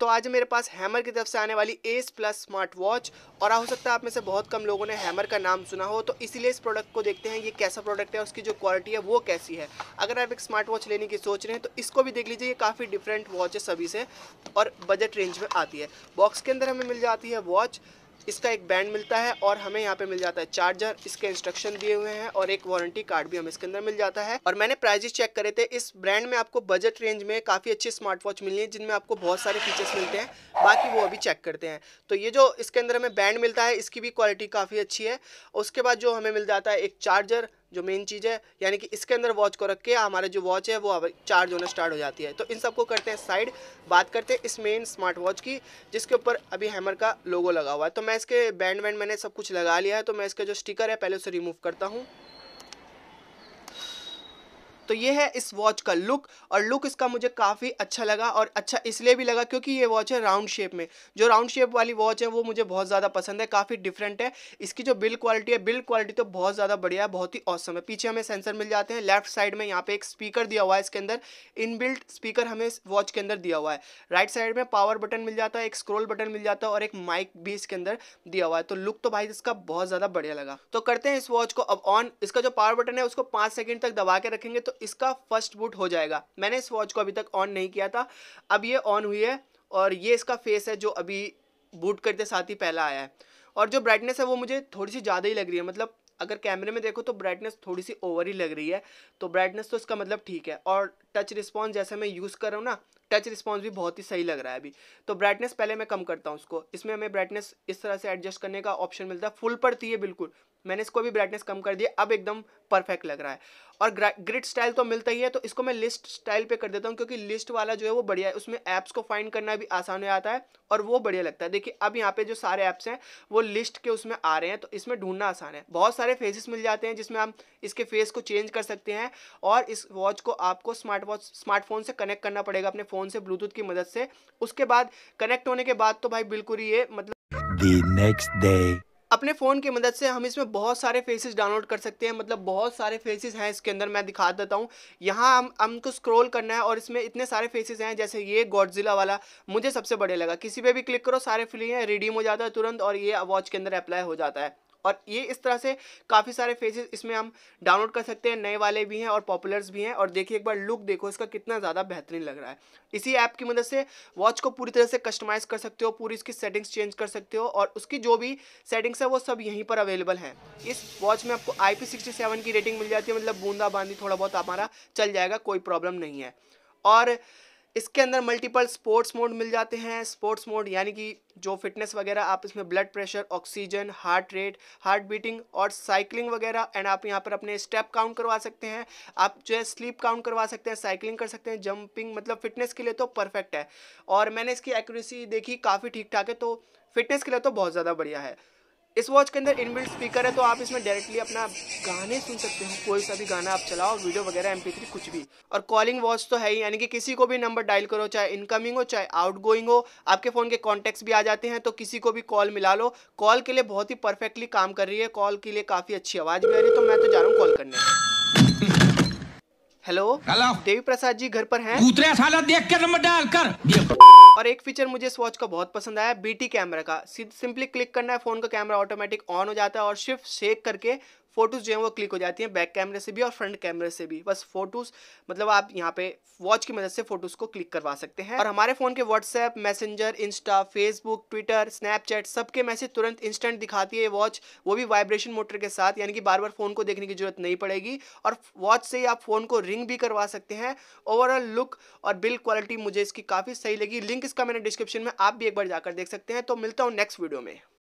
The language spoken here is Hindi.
तो आज मेरे पास हैमर की तरफ से आने वाली एस प्लस स्मार्ट वॉच और हो सकता है आप में से बहुत कम लोगों ने हैमर का नाम सुना हो तो इसीलिए इस प्रोडक्ट को देखते हैं ये कैसा प्रोडक्ट है उसकी जो क्वालिटी है वो कैसी है अगर आप एक स्मार्ट वॉच लेने की सोच रहे हैं तो इसको भी देख लीजिए ये काफ़ी डिफरेंट वॉच है सभी से और बजट रेंज में आती है बॉक्स के अंदर हमें मिल जाती है वॉच इसका एक बैंड मिलता है और हमें यहाँ पे मिल जाता है चार्जर इसके इंस्ट्रक्शन दिए हुए हैं और एक वारंटी कार्ड भी हमें इसके अंदर मिल जाता है और मैंने प्राइजेस चेक करे थे इस ब्रांड में आपको बजट रेंज में काफ़ी अच्छी स्मार्ट वॉच मिली है जिनमें आपको बहुत सारे फीचर्स मिलते हैं बाकी वो अभी चेक करते हैं तो ये जो इसके अंदर हमें बैंड मिलता है इसकी भी क्वालिटी काफ़ी अच्छी है उसके बाद जो हमें मिल जाता है एक चार्जर जो मेन चीज़ है यानी कि इसके अंदर वॉच को रख के हमारे जो वॉच है वो चार्ज होना स्टार्ट हो जाती है तो इन सबको करते हैं साइड बात करते हैं इस मेन स्मार्ट वॉच की जिसके ऊपर अभी हैमर का लोगो लगा हुआ है तो मैं इसके बैंड वैंड मैंने सब कुछ लगा लिया है तो मैं इसका जो स्टिकर है पहले उसे रिमूव करता हूँ तो ये है इस वॉच का लुक और लुक इसका मुझे काफ़ी अच्छा लगा और अच्छा इसलिए भी लगा क्योंकि ये वॉच है राउंड शेप में जो राउंड शेप वाली वॉच है वो मुझे बहुत ज़्यादा पसंद है काफ़ी डिफरेंट है इसकी जो बिल्ड क्वालिटी है बिल्ड क्वालिटी तो बहुत ज़्यादा बढ़िया है बहुत ही औसम है पीछे हमें सेंसर मिल जाते हैं लेफ्ट साइड में यहाँ पर एक स्पीकर दिया हुआ है इसके अंदर इन स्पीकर हमें वॉच के अंदर दिया हुआ है राइट साइड में पावर बटन मिल जाता है एक स्क्रोल बटन मिल जाता है और एक माइक भी इसके अंदर दिया हुआ है तो लुक तो भाई इसका बहुत ज़्यादा बढ़िया लगा तो करते हैं इस वॉच को अब ऑन इसका जो पावर बटन है उसको पाँच सेकेंड तक दबा के रखेंगे तो इसका फर्स्ट बूट हो जाएगा मैंने इस वॉच को अभी तक ऑन नहीं किया था अब ये ऑन हुई है और ये इसका फेस है जो अभी बूट करते साथ ही पहला आया है और जो ब्राइटनेस है वो मुझे थोड़ी सी ज़्यादा ही लग रही है मतलब अगर कैमरे में देखो तो ब्राइटनेस थोड़ी सी ओवर ही लग रही है तो ब्राइटनेस तो इसका मतलब ठीक है और टच रिस्पॉन्स जैसे मैं यूज़ कर रहा हूँ ना टच रिस्पॉन्स भी बहुत ही सही लग रहा है अभी तो ब्राइटनेस पहले मैं कम करता हूँ उसको इसमें हमें ब्राइटनेस इस तरह से एडजस्ट करने का ऑप्शन मिलता है फुल पर थी है बिल्कुल मैंने इसको भी ब्राइटनेस कम कर दिया अब एकदम परफेक्ट लग रहा है और ग्रिड स्टाइल तो मिलता ही है तो इसको मैं लिस्ट स्टाइल पे कर देता हूँ क्योंकि लिस्ट वाला जो है वो बढ़िया है उसमें ऐप्स को फाइंड करना भी आसान हो जाता है और वो बढ़िया लगता है देखिए अब यहाँ पे जो सारे ऐप्स हैं वो लिस्ट के उसमें आ रहे हैं तो इसमें ढूंढना आसान है बहुत सारे फेसेस मिल जाते हैं जिसमें हम इसके फेस को चेंज कर सकते हैं और इस वॉच को आपको स्मार्ट वॉच स्मार्टफोन से कनेक्ट करना पड़ेगा अपने फ़ोन से ब्लूटूथ की मदद से उसके बाद कनेक्ट होने के बाद तो भाई बिल्कुल ही ये मतलब नेक्स्ट डे अपने फ़ोन की मदद से हम इसमें बहुत सारे फेसेस डाउनलोड कर सकते हैं मतलब बहुत सारे फेसेस हैं इसके अंदर मैं दिखा देता हूँ यहाँ हम हमको स्क्रॉल करना है और इसमें इतने सारे फेसेस हैं जैसे ये गॉडजिला वाला मुझे सबसे बढ़िया लगा किसी पे भी क्लिक करो सारे फ्री हैं रिडीम हो जाता है तुरंत और ये वॉच के अंदर अप्लाई हो जाता है और ये इस तरह से काफ़ी सारे फेजेस इसमें हम डाउनलोड कर सकते हैं नए वाले भी हैं और पॉपुलर्स भी हैं और देखिए एक बार लुक देखो इसका कितना ज़्यादा बेहतरीन लग रहा है इसी ऐप की मदद से वॉच को पूरी तरह से कस्टमाइज कर सकते हो पूरी इसकी सेटिंग्स चेंज कर सकते हो और उसकी जो भी सेटिंग्स है वो सब यहीं पर अवेलेबल हैं इस वॉच में आपको आई की रेटिंग मिल जाती है मतलब बूंदा बांदी थोड़ा बहुत हमारा चल जाएगा कोई प्रॉब्लम नहीं है और इसके अंदर मल्टीपल स्पोर्ट्स मोड मिल जाते हैं स्पोर्ट्स मोड यानी कि जो फिटनेस वगैरह आप इसमें blood pressure oxygen heart rate heart beating और साइकिलिंग वगैरह एंड आप यहाँ पर अपने स्टेप काउंट करवा सकते हैं आप जो है स्लीप काउंट करवा सकते हैं साइकिलिंग कर सकते हैं जंपिंग मतलब फिटनेस के लिए तो परफेक्ट है और मैंने इसकी एक्यूरेसी देखी काफ़ी ठीक ठाक है तो फिटनेस के लिए तो बहुत ज़्यादा बढ़िया है इस वॉच के अंदर इनबिल्ट स्पीकर है तो आप इसमें डायरेक्टली अपना गाने सुन सकते हो कोई सा भी गाना आप चलाओ वीडियो वगैरह एम कुछ भी और कॉलिंग वॉच तो है ही यानी कि किसी को भी नंबर डायल करो चाहे इनकमिंग हो चाहे आउट हो आपके फ़ोन के कॉन्टैक्ट्स भी आ जाते हैं तो किसी को भी कॉल मिला लो कॉल के लिए बहुत ही परफेक्टली काम कर रही है कॉल के लिए काफ़ी अच्छी आवाज़ भी आ रही है तो मैं तो जा रहा हूँ कॉल करने हेलो हेलो देवी प्रसाद जी घर पर हैं उतरे साला देख के नंबर डाल कर और एक फीचर मुझे इस वॉच का बहुत पसंद आया बीटी कैमरा का सिंपली क्लिक करना है फोन का कैमरा ऑटोमेटिक ऑन हो जाता है और सिर्फ शेक करके फोटोज़ जो है वो क्लिक हो जाती हैं बैक कैमरे से भी और फ्रंट कैमरे से भी बस फोटोज़ मतलब आप यहाँ पे वॉच की मदद से फोटोज़ को क्लिक करवा सकते हैं और हमारे फ़ोन के WhatsApp Messenger Insta Facebook Twitter Snapchat सबके मैसेज तुरंत इंस्टेंट दिखाती है वॉच वो भी वाइब्रेशन मोटर के साथ यानी कि बार बार फ़ोन को देखने की जरूरत नहीं पड़ेगी और वॉच से ही आप फ़ोन को रिंग भी करवा सकते हैं ओवरऑल लुक और बिल्ड क्वालिटी मुझे इसकी काफ़ी सही लगी लिंक इसका मैंने डिस्क्रिप्शन में आप भी एक बार जाकर देख सकते हैं तो मिलता हूँ नेक्स्ट वीडियो में